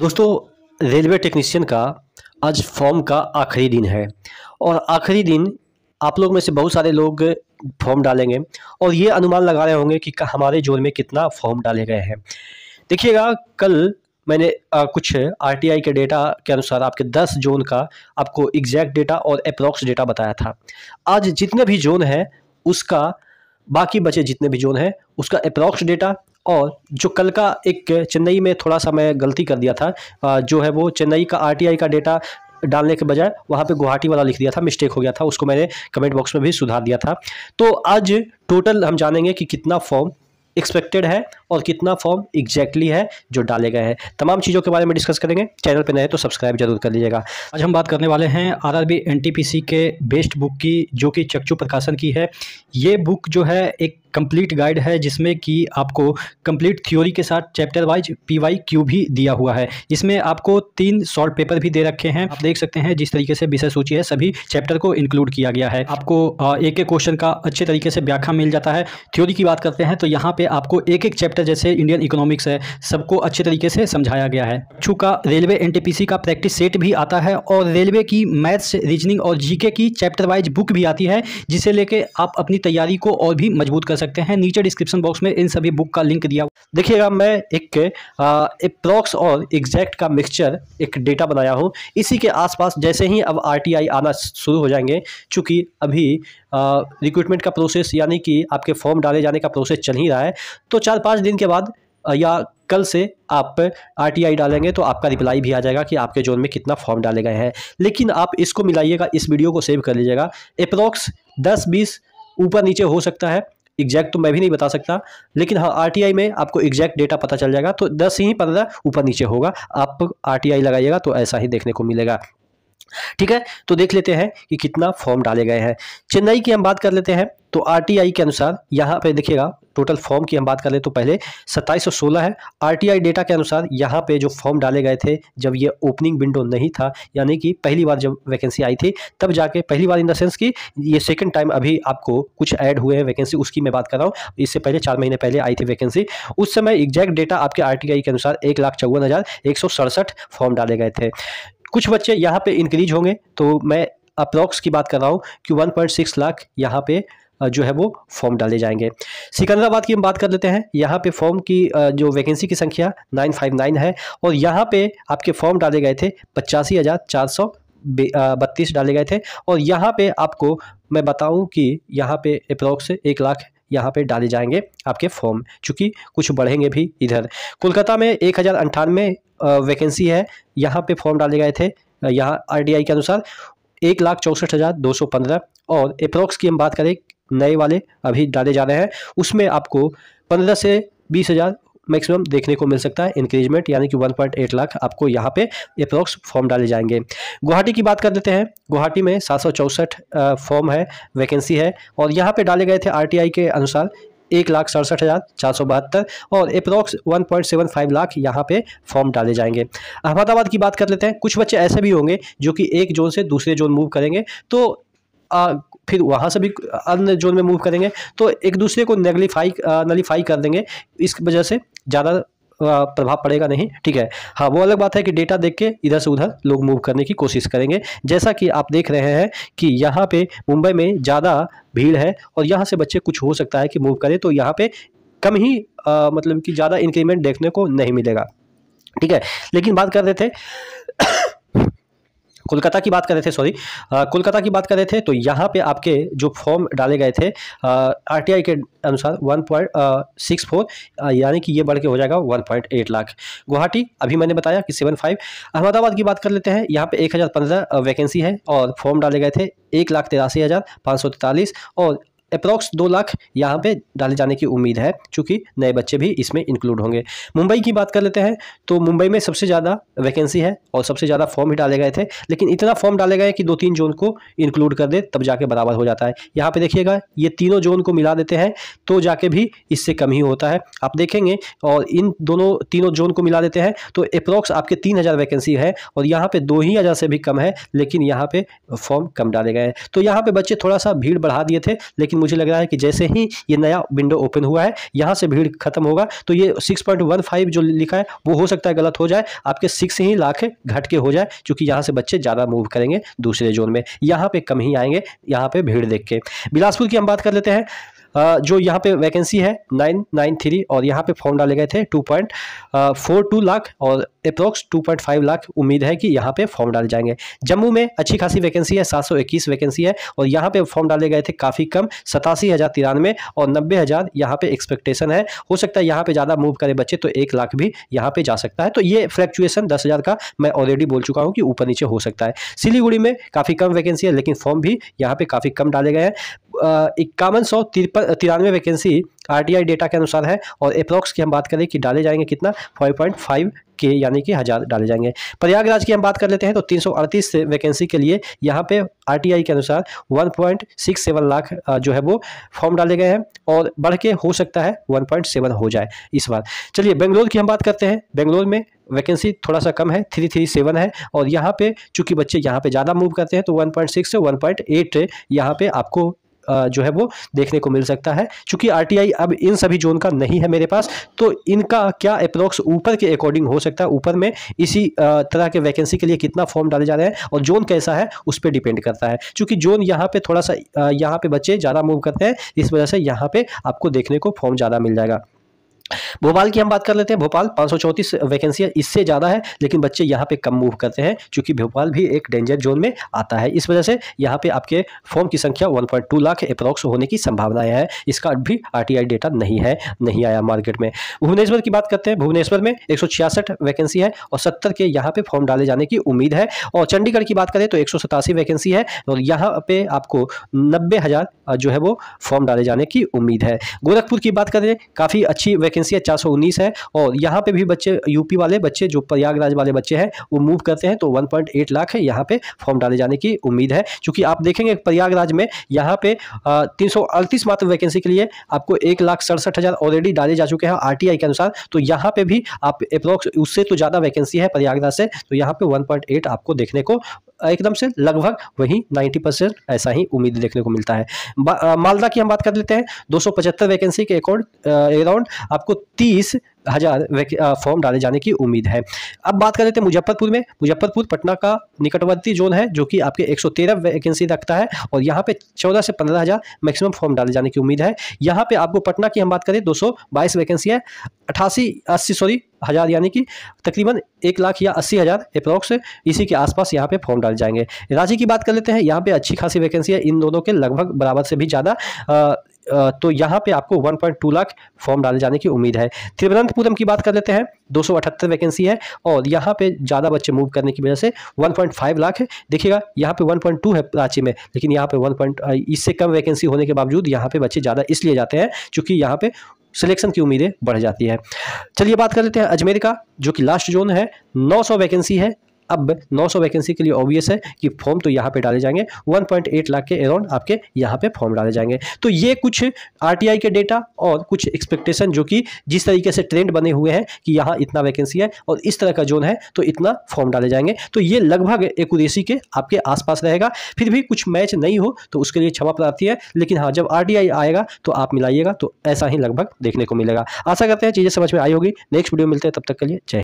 दोस्तों railway technician का आज फॉर्म का आखिरी दिन है और आखिरी दिन आप लोग में से बहुत सारे लोग फॉर्म डालेंगे और ये अनुमान लगा रहे होंगे कि हमारे जोन में कितना फॉर्म डाले गए हैं देखिएगा कल मैंने आ, कुछ आरटीआई के डेटा के अनुसार आपके 10 जोन का आपको एग्जैक्ट डेटा और अप्रॉक्स डेटा बताया था आज जितने भी जोन हैं उसका बाकी बचे जितने भी जोन हैं उसका अप्रॉक्स डेटा और जो कल का एक चेन्नई में थोड़ा सा मैं गलती कर दिया था जो है वो चेन्नई का आरटीआई का डेटा डालने के बजाय वहाँ पे गुवाहाटी वाला लिख दिया था मिस्टेक हो गया था उसको मैंने कमेंट बॉक्स में भी सुधार दिया था तो आज टोटल हम जानेंगे कि कितना फॉर्म एक्सपेक्टेड है और कितना फॉर्म एग्जैक्टली है जो डाले गए हैं तमाम चीज़ों के बारे में डिस्कस करेंगे चैनल पर नए तो सब्सक्राइब जरूर कर लीजिएगा आज हम बात करने वाले हैं आर आर के बेस्ट बुक की जो कि चक्षु प्रकाशन की है ये बुक जो है एक कंप्लीट गाइड है जिसमें कि आपको कंप्लीट थ्योरी के साथ chapter wise P Y Q भी दिया हुआ है इसमें आपको तीन शॉर्ट पेपर भी दे रखे हैं आप देख सकते हैं जिस तरीके से विषय सूची है सभी चैप्टर को इंक्लूड किया गया है आपको एक एक क्वेश्चन का अच्छे तरीके से व्याख्या मिल जाता है थ्योरी की बात करते हैं तो यहाँ पर आपको एक एक चैप्टर सेक्टर जैसे इंडियन इकोनॉमिक्स है सबको अच्छे तरीके से समझाया गया है अच्छू का रेलवे एन का प्रैक्टिस सेट भी आता है और रेलवे की मैथ्स रीजनिंग और जीके की चैप्टर वाइज बुक भी आती है जिसे लेके आप अपनी तैयारी को और भी मजबूत कर सकते हैं नीचे डिस्क्रिप्शन बॉक्स में इन सभी बुक का लिंक दिया देखिएगा मैं एक अप्रॉक्स और एग्जैक्ट का मिक्सचर एक डेटा बनाया हूँ इसी के आसपास जैसे ही अब आर आना शुरू हो जाएंगे चूँकि अभी रिक्रूटमेंट का प्रोसेस यानी कि आपके फॉर्म डाले जाने का प्रोसेस चल ही रहा है तो चार पाँच दिन के बाद या कल से आप आरटीआई डालेंगे तो आपका रिप्लाई भी आ जाएगा कि आपके जोन में कितना फॉर्म डाले गए हैं लेकिन आप इसको मिलाइएगा इस वीडियो को सेव कर लीजिएगा अप्रॉक्स दस बीस ऊपर नीचे हो सकता है एग्जैक्ट तो मैं भी नहीं बता सकता लेकिन हाँ आरटीआई में आपको एग्जैक्ट डेटा पता चल जाएगा तो दस ही पंद्रह ऊपर नीचे होगा आप आर लगाइएगा तो ऐसा ही देखने को मिलेगा ठीक है तो देख लेते हैं कि कितना फॉर्म डाले गए हैं चेन्नई की हम बात कर लेते हैं तो आरटीआई के अनुसार यहाँ पे देखिएगा टोटल फॉर्म की हम बात कर ले तो पहले 2716 है आरटीआई डेटा के अनुसार यहाँ पे जो फॉर्म डाले गए थे जब ये ओपनिंग विंडो नहीं था यानी कि पहली बार जब वैकेंसी आई थी तब जाके पहली बार इन द सेंस कि ये सेकंड टाइम अभी आपको कुछ ऐड हुए हैं वैकेंसी उसकी मैं बात कर रहा हूँ इससे पहले चार महीने पहले आई थी वैकेंसी उस समय एग्जैक्ट डेटा आपके आर के अनुसार एक लाख चौवन हज़ार एक सौ सड़सठ फॉर्म डाले गए थे कुछ बच्चे यहाँ पे इंक्रीज होंगे तो मैं अप्रॉक्स की बात कर रहा हूँ कि 1.6 लाख यहाँ पे जो है वो फॉर्म डाले जाएंगे सिकंदराबाद की हम बात कर लेते हैं यहाँ पे फॉर्म की जो वैकेंसी की संख्या 959 है और यहाँ पे आपके फॉर्म डाले गए थे पचासी हज़ार चार सौ बत्तीस डाले गए थे और यहाँ पे आपको मैं बताऊं कि यहाँ पे अप्रॉक्स एक लाख यहाँ पे डाले जाएंगे आपके फॉर्म चूँकि कुछ बढ़ेंगे भी इधर कोलकाता में एक हज़ार अंठानवे वैकेंसी है यहाँ पे फॉर्म डाले गए थे यहाँ आरडीआई के अनुसार एक लाख चौंसठ हज़ार दो सौ पंद्रह और अप्रोक्स की हम बात करें नए वाले अभी डाले जा रहे हैं उसमें आपको पंद्रह से बीस हज़ार मैक्सिमम देखने को मिल सकता है इंक्रीजमेंट यानी कि 1.8 लाख आपको यहाँ पे अप्रोक्स फॉर्म डाले जाएंगे गुवाहाटी की बात कर लेते हैं गुवाहाटी में सात फॉर्म है वैकेंसी है और यहाँ पर डाले गए थे आर के अनुसार एक लाख सड़सठ हज़ार चार सौ बहत्तर और approx one point seven five lakh यहाँ पे फॉर्म डाले जाएंगे अहमदाबाद की बात कर लेते हैं कुछ बच्चे ऐसे भी होंगे जो कि एक जोन से दूसरे जोन मूव करेंगे तो आ, फिर वहाँ से भी अन्य जोन में मूव करेंगे तो एक दूसरे को नेगलीफाई नलीफाई कर देंगे इस वजह से ज़्यादा प्रभाव पड़ेगा नहीं ठीक है हाँ वो अलग बात है कि डेटा देख के इधर से उधर लोग मूव करने की कोशिश करेंगे जैसा कि आप देख रहे हैं कि यहाँ पे मुंबई में ज़्यादा भीड़ है और यहाँ से बच्चे कुछ हो सकता है कि मूव करें तो यहाँ पे कम ही आ, मतलब कि ज़्यादा इंक्रीमेंट देखने को नहीं मिलेगा ठीक है लेकिन बात कर रहे थे कोलकाता की बात कर रहे थे सॉरी कोलकाता की बात कर रहे थे तो यहाँ पे आपके जो फॉर्म डाले गए थे आरटीआई के अनुसार वन पॉइंट सिक्स फोर यानी कि ये बढ़ के हो जाएगा one point eight lakh Guwahati अभी मैंने बताया कि सेवन फाइव अहमदाबाद की बात कर लेते हैं यहाँ पे एक हज़ार पंद्रह वैकेंसी है और फॉर्म डाले गए थे एक लाख तिरासी हज़ार पाँच सौ तैंतालीस और अप्रॉक्स दो लाख यहाँ पे डाले जाने की उम्मीद है चूँकि नए बच्चे भी इसमें इंक्लूड होंगे मुंबई की बात कर लेते हैं तो मुंबई में सबसे ज़्यादा वैकेंसी है और सबसे ज़्यादा फॉर्म ही डाले गए थे लेकिन इतना फॉर्म डाले गए कि दो तीन जोन को इंक्लूड कर दे तब जाके बराबर हो जाता है यहाँ पर देखिएगा ये तीनों जोन को मिला देते हैं तो जाके भी इससे कम ही होता है आप देखेंगे और इन दोनों तीनों जोन को मिला देते हैं तो अप्रॉक्स आपके तीन हज़ार वैकेंसी है और यहाँ पे दो ही हज़ार से भी कम है लेकिन यहाँ पे फॉर्म कम डाले गए हैं तो यहाँ पे बच्चे थोड़ा सा भीड़ बढ़ा दिए थे लेकिन मुझे लग रहा है कि जैसे ही ये नया विंडो ओपन हुआ है यहाँ से भीड़ खत्म होगा तो ये 6.15 जो लिखा है वो हो सकता है गलत हो जाए आपके सिक्स ही लाख घट के हो जाए क्योंकि यहाँ से बच्चे ज़्यादा मूव करेंगे दूसरे जोन में यहाँ पर कम ही आएंगे यहाँ पर भीड़ देख के बिलासपुर की हम बात कर लेते हैं जो यहाँ पे वैकेंसी है नाइन नाइन थ्री और यहाँ पे फॉर्म डाले गए थे two point four two lakh और अप्रोक्स 2.5 लाख उम्मीद है कि यहाँ पे फॉर्म डाले जाएंगे जम्मू में अच्छी खासी वैकेंसी है 721 वैकेंसी है और यहाँ पे फॉर्म डाले गए थे काफ़ी कम सतासी हज़ार तिरानवे और नब्बे हज़ार यहाँ पर एक्सपेक्टेशन है हो सकता है यहाँ पे ज़्यादा मूव करें बच्चे तो एक लाख भी यहाँ पे जा सकता है तो ये फ्लैक्चुएसन दस हज़ार का मैं ऑलरेडी बोल चुका हूँ कि ऊपर नीचे हो सकता है सिलीगुड़ी में काफ़ी कम वैकेंसी है लेकिन फॉर्म भी यहाँ पर काफ़ी कम डाले गए हैं इक्यावन सौ तिरानवे वैकेंसी आरटीआई डेटा के अनुसार है और अप्रॉक्स की हम बात करें कि डाले जाएंगे कितना 5.5 के यानी कि हज़ार डाले जाएंगे प्रयागराज की हम बात कर लेते हैं तो तीन अड़तीस वैकेंसी के लिए यहाँ पे आरटीआई के अनुसार 1.67 लाख जो है वो फॉर्म डाले गए हैं और बढ़ के हो सकता है 1.7 हो जाए इस बार चलिए बेंगलोर की हम बात करते हैं बेंगलोर में वैकेंसी थोड़ा सा कम है थ्री थ्री सेवन है और यहाँ पे चूंकि बच्चे यहाँ पे ज़्यादा मूव करते हैं तो 1.6 से 1.8 यहाँ पे आपको जो है वो देखने को मिल सकता है चूंकि आर अब इन सभी जोन का नहीं है मेरे पास तो इनका क्या अप्रोक्स ऊपर के अकॉर्डिंग हो सकता है ऊपर में इसी तरह के वैकेंसी के लिए कितना फॉर्म डाले जा रहे हैं और जोन कैसा है उस पर डिपेंड करता है चूंकि जोन यहाँ पे थोड़ा सा यहाँ पे बच्चे ज़्यादा मूव करते हैं इस वजह से यहाँ पे आपको देखने को फॉर्म ज़्यादा मिल जाएगा भोपाल की हम बात कर लेते हैं भोपाल पाँच वैकेंसी इससे ज़्यादा है लेकिन बच्चे यहाँ पे कम मूव करते हैं क्योंकि भोपाल भी एक डेंजर जोन में आता है इस वजह से यहाँ पे आपके फॉर्म की संख्या 1.2 लाख अप्रॉक्स होने की संभावनाएं है इसका भी आरटीआई डेटा नहीं है नहीं आया मार्केट में भुवनेश्वर की बात करते हैं भुवनेश्वर में एक वैकेंसी है और सत्तर के यहाँ पे फॉर्म डाले जाने की उम्मीद है और चंडीगढ़ की बात करें तो एक वैकेंसी है और यहाँ पे आपको नब्बे जो है वो फॉर्म डाले जाने की उम्मीद है गोरखपुर की बात करें काफ़ी अच्छी वैकेंसी वैकेंसी है चार है और यहाँ पे भी बच्चे यूपी वाले बच्चे जो प्रयागराज वाले बच्चे हैं वो मूव करते हैं तो 1.8 लाख है यहाँ पे फॉर्म डाले जाने की उम्मीद है क्योंकि आप देखेंगे प्रयागराज में यहाँ पे तीन मात्र वैकेंसी के लिए आपको एक लाख सड़सठ हज़ार ऑलरेडी डाले जा चुके हैं आर के अनुसार तो यहाँ पर भी आप अप्रोक्स उससे तो ज़्यादा वैकेंसी है प्रयागराज से तो यहाँ पर वन आपको देखने को एकदम से लगभग वही 90 परसेंट ऐसा ही उम्मीद देखने को मिलता है मालदा की हम बात कर लेते हैं दो वैकेंसी के अकाउंट अराउंड आपको तीस हजार फॉर्म डाले जाने की उम्मीद है अब बात कर लेते हैं मुजफ्फरपुर में मुजफ्फरपुर पटना का निकटवर्ती जोन है जो कि आपके 113 वैकेंसी रखता है और यहाँ पे 14 से पंद्रह हज़ार मैक्सिमम फॉर्म डाले जाने की उम्मीद है यहाँ पे आपको पटना की हम बात करें दो वैकेंसी है अठासी अस्सी सॉरी हज़ार यानी कि तकरीबन एक लाख या अस्सी हज़ार अप्रोक्स इसी के आसपास यहाँ पे फॉर्म डाले जाएंगे रांची की बात कर लेते हैं यहाँ पे अच्छी खासी वैकेंसी है इन दोनों के लगभग बराबर से भी ज़्यादा तो यहाँ पे आपको 1.2 लाख फॉर्म डाले जाने की उम्मीद है तिरुवनंतपुरम की बात कर लेते हैं दो वैकेंसी है और यहाँ पे ज़्यादा बच्चे मूव करने की वजह से 1.5 लाख है देखिएगा यहाँ पे 1.2 है रांची में लेकिन यहाँ पे 1. इससे कम वैकेंसी होने के बावजूद यहाँ पे बच्चे ज़्यादा इसलिए जाते हैं क्योंकि यहाँ पे सिलेक्शन की उम्मीदें बढ़ जाती है चलिए बात कर लेते हैं अजमेर का जो कि लास्ट जोन है 900 वैकेंसी है अब 900 वैकेंसी के लिए ऑब्वियस है कि फॉर्म तो यहाँ पे डाले जाएंगे 1.8 लाख के अराउंड आपके यहाँ पे फॉर्म डाले जाएंगे तो ये कुछ आरटीआई के डेटा और कुछ एक्सपेक्टेशन जो कि जिस तरीके से ट्रेंड बने हुए हैं कि यहाँ इतना वैकेंसी है और इस तरह का जोन है तो इतना फॉर्म डाले जाएंगे तो ये लगभग एक के आपके आसपास रहेगा फिर भी कुछ मैच नहीं हो तो उसके लिए क्षमा प्राप्ति है लेकिन हाँ जब आर आएगा तो आप मिलाइएगा तो ऐसा ही लगभग देखने को मिलेगा आशा करते हैं चीज़ें समझ में आई होगी नेक्स्ट वीडियो मिलते हैं तब तक के लिए जय